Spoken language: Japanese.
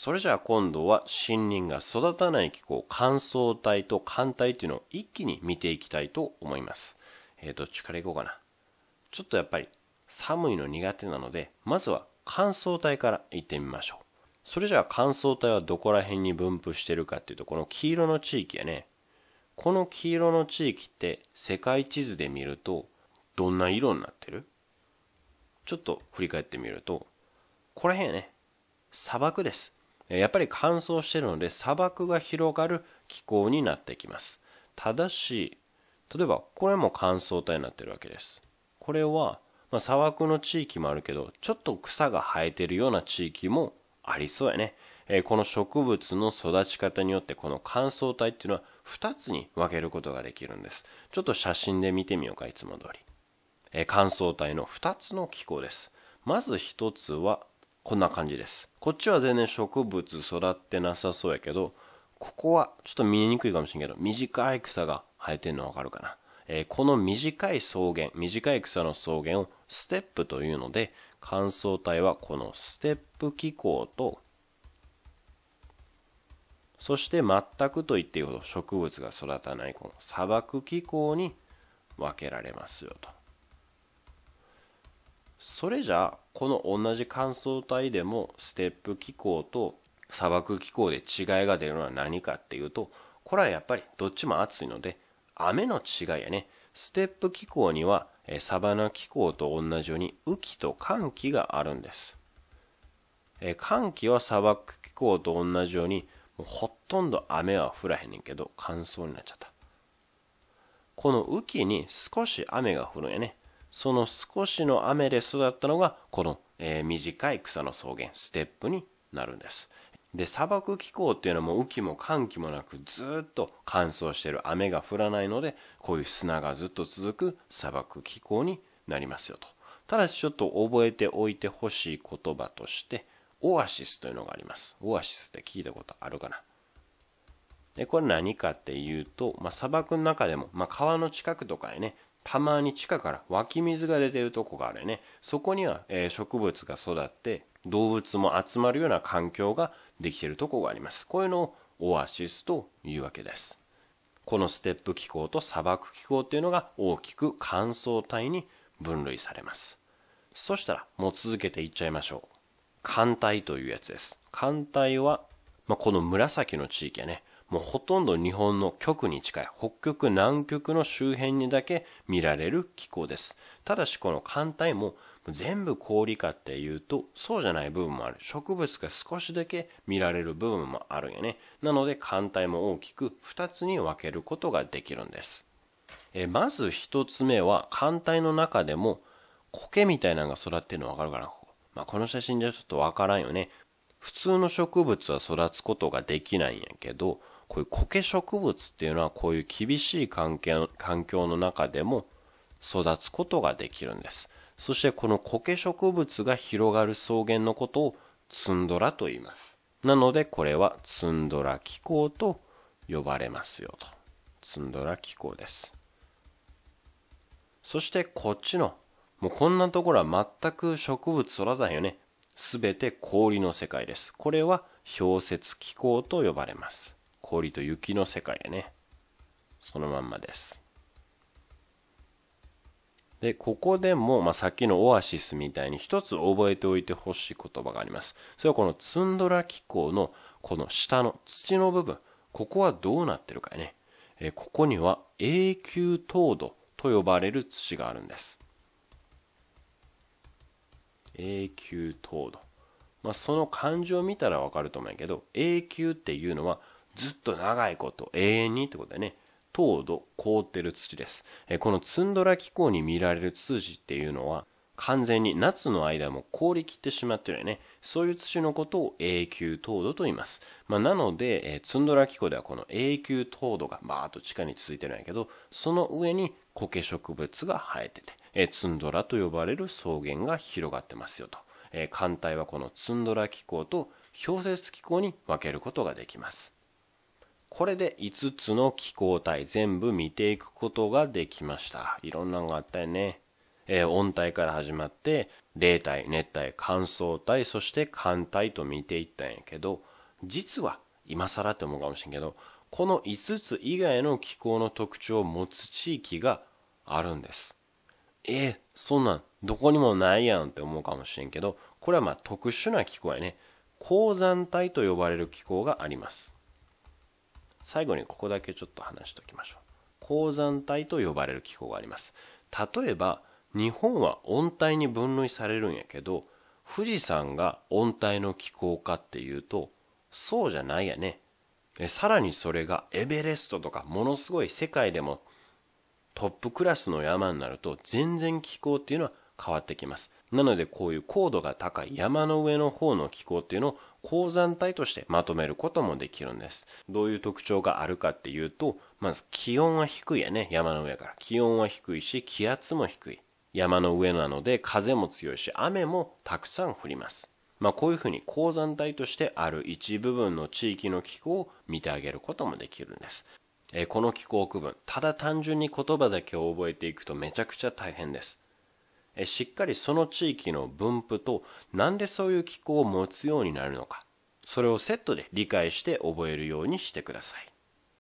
それじゃあ今度は森林が育たない気候、乾燥帯と寒帯っていうのを一気に見ていきたいと思います。えー、どっちからいこうかな。ちょっとやっぱり寒いの苦手なので、まずは乾燥帯からいってみましょう。それじゃあ乾燥帯はどこら辺に分布してるかっていうと、この黄色の地域やね。この黄色の地域って世界地図で見ると、どんな色になってるちょっと振り返ってみると、ここら辺やね、砂漠です。やっぱり乾燥しているので砂漠が広がる気候になってきますただし例えばこれも乾燥帯になってるわけですこれは、まあ、砂漠の地域もあるけどちょっと草が生えてるような地域もありそうやね、えー、この植物の育ち方によってこの乾燥帯っていうのは2つに分けることができるんですちょっと写真で見てみようかいつも通り、えー、乾燥帯の2つの気候ですまず1つはこんな感じです。こっちは全然植物育ってなさそうやけど、ここはちょっと見えにくいかもしれんけど、短い草が生えてるのわかるかな。えー、この短い草原、短い草の草原をステップというので、乾燥帯はこのステップ気候と、そして全くと言っていいほど植物が育たないこの砂漠気候に分けられますよと。それじゃあこの同じ乾燥帯でもステップ気候と砂漠気候で違いが出るのは何かっていうとこれはやっぱりどっちも暑いので雨の違いやねステップ気候にはサバナ気候と同じように雨季と寒季があるんです寒季は砂漠気候と同じようにもうほとんど雨は降らへんねんけど乾燥になっちゃったこの雨季に少し雨が降るんやねその少しの雨で育ったのがこの、えー、短い草の草原ステップになるんですで砂漠気候っていうのも雨季も寒気もなくずっと乾燥してる雨が降らないのでこういう砂がずっと続く砂漠気候になりますよとただしちょっと覚えておいてほしい言葉としてオアシスというのがありますオアシスって聞いたことあるかなで、これ何かっていうと、まあ、砂漠の中でも、まあ、川の近くとかでね、たまに地下から湧き水が出てるとこがあるね。そこには、え植物が育って、動物も集まるような環境ができてるとこがあります。こういうのをオアシスというわけです。このステップ気候と砂漠気候っていうのが大きく乾燥帯に分類されます。そしたら、もう続けていっちゃいましょう。寒帯というやつです。寒帯は、まあ、この紫の地域やね。もうほとんど日本の極に近い北極南極の周辺にだけ見られる気候ですただしこの寒帯も全部氷かっていうとそうじゃない部分もある植物が少しだけ見られる部分もあるよねなので寒帯も大きく2つに分けることができるんですえまず1つ目は寒帯の中でも苔みたいなのが育ってるの分かるかな、まあ、この写真じゃちょっと分からんよね普通の植物は育つことができないんやけどこういう苔植物っていうのはこういう厳しい環境環境の中でも育つことができるんです。そしてこの苔植物が広がる草原のことをツンドラと言います。なのでこれはツンドラ気候と呼ばれますよと。ツンドラ気候です。そしてこっちの、もうこんなところは全く植物育たいよね。すべて氷の世界です。これは氷雪気候と呼ばれます。氷と雪の世界やね。そのまんまです。で、ここでも、まあ、さっきのオアシスみたいに一つ覚えておいてほしい言葉があります。それはこのツンドラ気候のこの下の土の部分、ここはどうなってるかね。えここには永久凍土と呼ばれる土があるんです。永久凍土。まあ、その漢字を見たらわかると思うんやけど、永久っていうのはずっと長いこと、永遠にってことだね。糖度、凍ってる土です。このツンドラ気候に見られる土っていうのは、完全に夏の間も凍り切ってしまってるよね。そういう土のことを永久凍土と言います。まあ、なので、えツンドラ気候ではこの永久凍土がバーっと地下に続いてるんやけど、その上に苔植物が生えてて、えツンドラと呼ばれる草原が広がってますよと。えー、艦隊はこのツンドラ気候と氷雪気候に分けることができます。これで5つの気候帯全部見ていくことができました。いろんなのがあったよね。えー、温帯から始まって、冷帯、熱帯、乾燥帯、そして寒帯と見ていったんやけど、実は、今更って思うかもしれんけど、この5つ以外の気候の特徴を持つ地域があるんです。えー、そんなん、どこにもないやんって思うかもしれんけど、これはまあ特殊な気候やね。鉱山帯と呼ばれる気候があります。最後にここだけちょっと話しておきましょう。鉱山帯と呼ばれる気候があります。例えば、日本は温帯に分類されるんやけど、富士山が温帯の気候かっていうと、そうじゃないやね。さらにそれがエベレストとかものすごい世界でもトップクラスの山になると全然気候っていうのは変わってきます。なのでこういう高度が高い山の上の方の気候っていうのを鉱山帯としてまとめることもできるんです。どういう特徴があるかっていうと、まず気温は低いやね、山の上から。気温は低いし、気圧も低い。山の上なので風も強いし、雨もたくさん降ります。まあこういうふうに鉱山帯としてある一部分の地域の気候を見てあげることもできるんです。えー、この気候区分、ただ単純に言葉だけを覚えていくとめちゃくちゃ大変です。しっかりその地域の分布となんでそういう機構を持つようになるのかそれをセットで理解して覚えるようにしてください